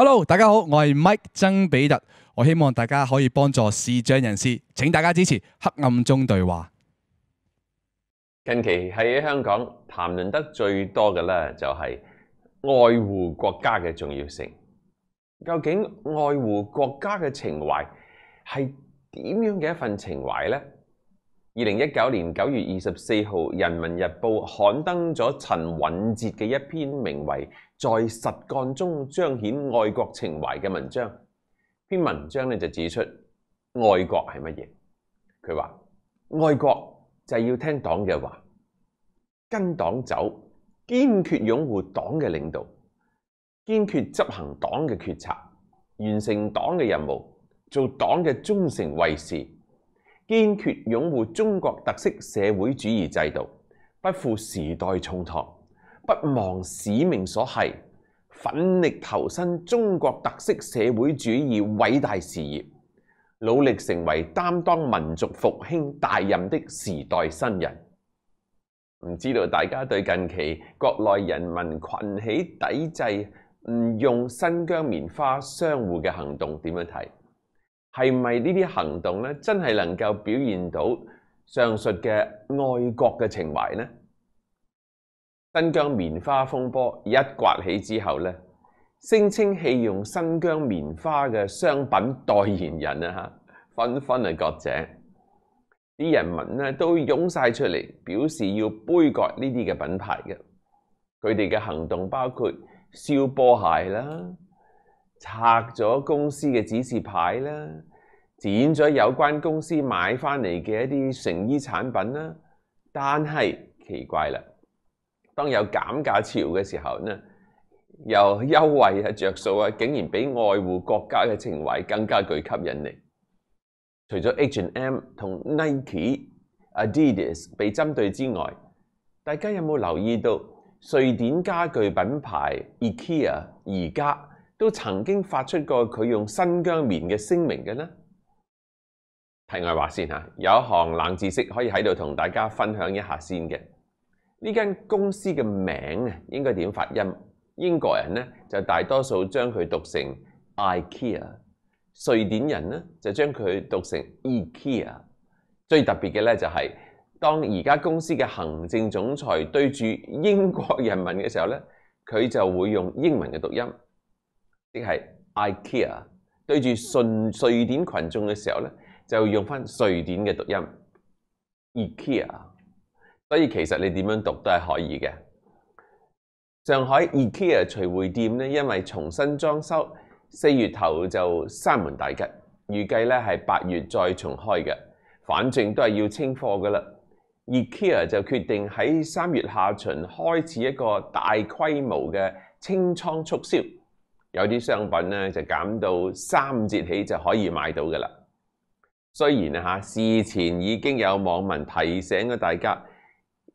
Hello，大家好，我系 Mike 曾比特，我希望大家可以帮助视障人士，请大家支持黑暗中对话。近期喺香港谈论得最多嘅咧，就系爱护国家嘅重要性。究竟爱护国家嘅情怀系点样嘅一份情怀咧？二零一九年九月二十四號，《人民日報》刊登咗陳雲哲嘅一篇名為《在實幹中彰顯愛國情懷》嘅文章。篇文章咧就指出，愛國係乜嘢？佢話：愛國就係要聽黨嘅話，跟黨走，堅決擁護黨嘅領導，堅決執行黨嘅決策，完成黨嘅任務，做黨嘅忠誠衛士。坚决拥护中国特色社会主义制度，不负时代重托，不忘使命所系，奋力投身中国特色社会主义伟大事业，努力成为担当民族复兴大任的时代新人。唔知道大家对近期国内人民群起抵制唔用新疆棉花商户嘅行动点样睇？系咪呢啲行動咧，真係能夠表現到上述嘅愛國嘅情懷咧？新疆棉花風波一刮起之後咧，聲稱棄用新疆棉花嘅商品代言人啊嚇，紛紛係者啲人民咧都湧晒出嚟，表示要杯葛呢啲嘅品牌嘅。佢哋嘅行動包括燒波鞋啦，拆咗公司嘅指示牌啦。剪咗有關公司買翻嚟嘅一啲成衣產品啦，但係奇怪啦，當有減價潮嘅時候呢，又優惠啊，着數啊，竟然比愛護國家嘅情懷更加具吸引力。除咗 H&M 同 Nike、Adidas 被針對之外，大家有冇留意到瑞典家具品牌 IKEA 而家都曾經發出過佢用新疆棉嘅聲明嘅呢？題外话先吓，有一行冷知识可以喺度同大家分享一下先嘅。呢间公司嘅名啊，应该点发音？英国人咧就大多数将佢读成 IKEA，瑞典人咧就将佢读成 IKEA。最特别嘅咧就系，当而家公司嘅行政总裁对住英国人民嘅时候咧，佢就会用英文嘅读音，即系 IKEA；对住瑞典群众嘅时候咧。就用翻瑞典嘅讀音 IKEA，所以其實你點樣讀都係可以嘅。上海 IKEA 徐汇店咧，因為重新裝修，四月頭就三門大吉，預計咧係八月再重開嘅。反正都係要清貨噶啦。IKEA 就決定喺三月下旬開始一個大規模嘅清倉促銷，有啲商品咧就減到三折起就可以買到噶啦。虽然啊事前已经有网民提醒过大家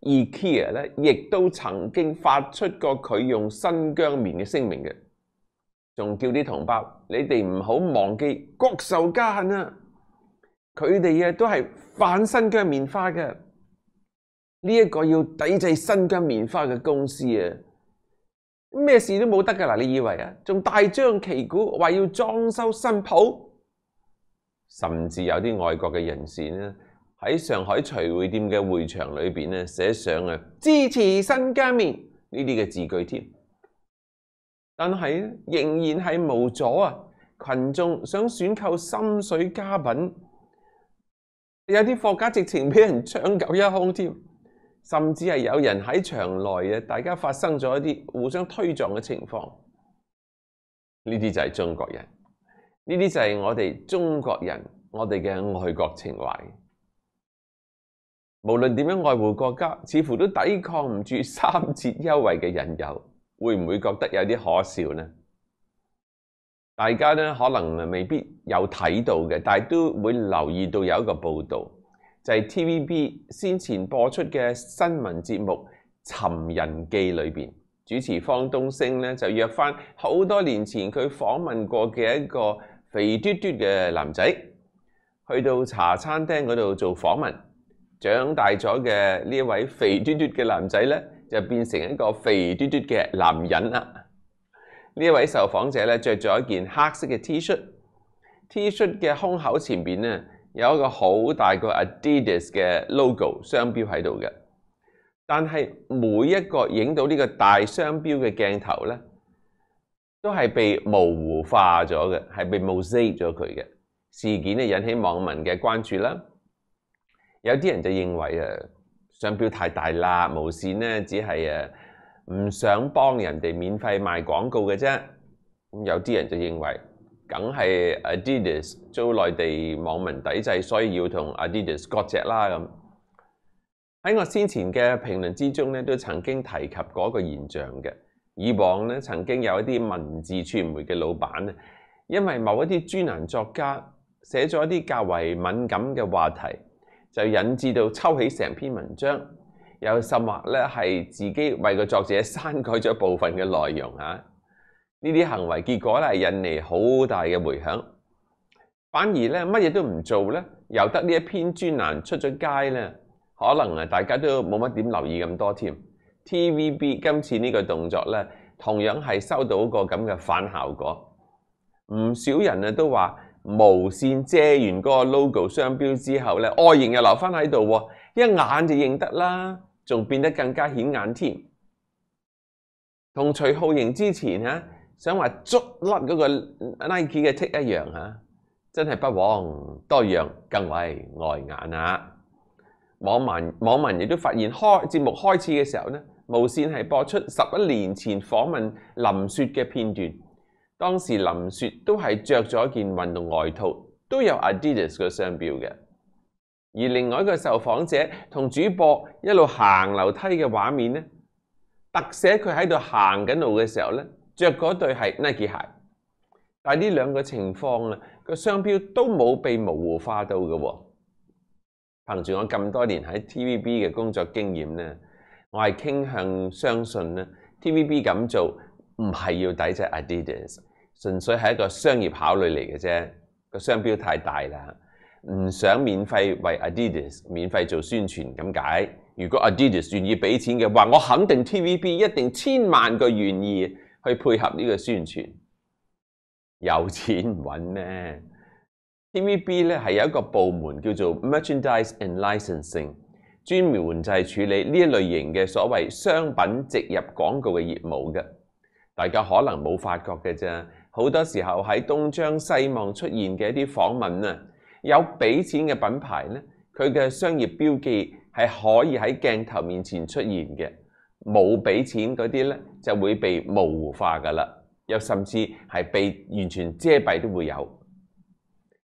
，IKEA 咧亦都曾经发出过佢用新疆棉嘅声明嘅，仲叫啲同胞你哋唔好忘记国仇家恨啊！佢哋啊都係反新疆棉花嘅，呢一个要抵制新疆棉花嘅公司啊，咩事都冇得㗎啦！你以为啊，仲大张旗鼓話要装修新铺？甚至有啲外國嘅人士咧喺上海徐汇店嘅會場裏面咧寫上啊支持新疆面呢啲嘅字句添，但係仍然係無阻啊！群眾想選購深水佳品，有啲貨架直情俾人搶购一空添，甚至係有人喺场內嘅大家發生咗一啲互相推撞嘅情況。呢啲就係中國人。呢啲就系我哋中国人，我哋嘅爱国情怀。无论点样爱护国家，似乎都抵抗唔住三折优惠嘅引诱，会唔会觉得有啲可笑呢？大家呢可能未必有睇到嘅，但系都会留意到有一个报道，就系 TVB 先前播出嘅新闻节目《寻人记》里边，主持方东升呢就约翻好多年前佢访问过嘅一个。肥嘟嘟嘅男仔去到茶餐廳嗰度做訪問，長大咗嘅呢一位肥嘟嘟嘅男仔咧，就變成一個肥嘟嘟嘅男人啦。呢一位受訪者咧，着咗一件黑色嘅 T 恤，T 恤嘅胸口前边咧有一個好大個 Adidas 嘅 logo 商標喺度嘅，但係每一個影到呢個大商標嘅鏡頭咧。都系被模糊化咗嘅，系被 mosaic 咗佢嘅事件咧，引起网民嘅关注啦。有啲人就认为啊，商标太大啦，无线咧只系诶唔想帮人哋免费卖广告嘅啫。咁有啲人就认为，梗系 Adidas 遭内地网民抵制，所以要同 Adidas 角只啦咁。喺我先前嘅评论之中咧，都曾经提及过一个现象嘅。以往咧，曾經有一啲文字傳媒嘅老闆咧，因為某一啲專欄作家寫咗一啲較為敏感嘅話題，就引致到抽起成篇文章，有甚或咧係自己為個作者刪改咗部分嘅內容啊！呢啲行為結果咧，引嚟好大嘅回響。反而咧，乜嘢都唔做咧，由得呢一篇專欄出咗街咧，可能啊，大家都冇乜點留意咁多添。T.V.B. 今次呢個動作咧，同樣係收到個咁嘅反效果。唔少人啊都話無線借完嗰個 logo 商標之後咧，外形又留翻喺度，一眼就認得啦，仲變得更加顯眼添。同徐浩瑩之前嚇想話捉甩嗰個 Nike 嘅 tick 一樣嚇，真係不枉多樣，更為外眼啊！網民網民亦都發現開節目開始嘅時候咧。無線係播出十一年前訪問林雪嘅片段，當時林雪都係着咗件運動外套，都有 Adidas 個商標嘅。而另外一個受訪者同主播一路行樓梯嘅畫面咧，特寫佢喺度行緊路嘅時候咧，著嗰對係 Nike 鞋。但係呢兩個情況啊，個商標都冇被模糊化到嘅。憑住我咁多年喺 TVB 嘅工作經驗咧。我係傾向相信咧，TVB 咁做唔係要抵制 Adidas，純粹係一個商業考慮嚟嘅啫。個商標太大啦，唔想免費為 Adidas 免費做宣傳咁解。如果 Adidas 願意俾錢嘅話，我肯定 TVB 一定千萬個願意去配合呢個宣傳。有錢揾咩？TVB 咧係有一個部門叫做 Merchandise and Licensing。專門就係處理呢一類型嘅所謂商品植入廣告嘅業務嘅，大家可能冇發覺嘅啫。好多時候喺東張西望出現嘅一啲訪問啊，有俾錢嘅品牌咧，佢嘅商業標記係可以喺鏡頭面前出現嘅；冇俾錢嗰啲咧，就會被模糊化噶啦，又甚至係被完全遮蔽都會有。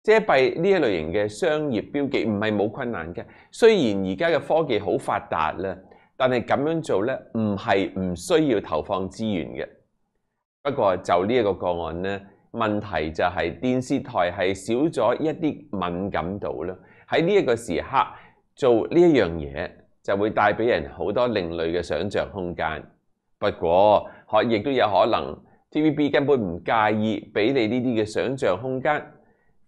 遮蔽呢一類型嘅商業標記唔係冇困難嘅，雖然而家嘅科技好發達啦，但係咁樣做咧唔係唔需要投放資源嘅。不過就呢一個個案咧，問題就係電視台係少咗一啲敏感度啦。喺呢一個時刻做呢一樣嘢，就會帶俾人好多另類嘅想像空間。不過可亦都有可能 TVB 根本唔介意俾你呢啲嘅想像空間。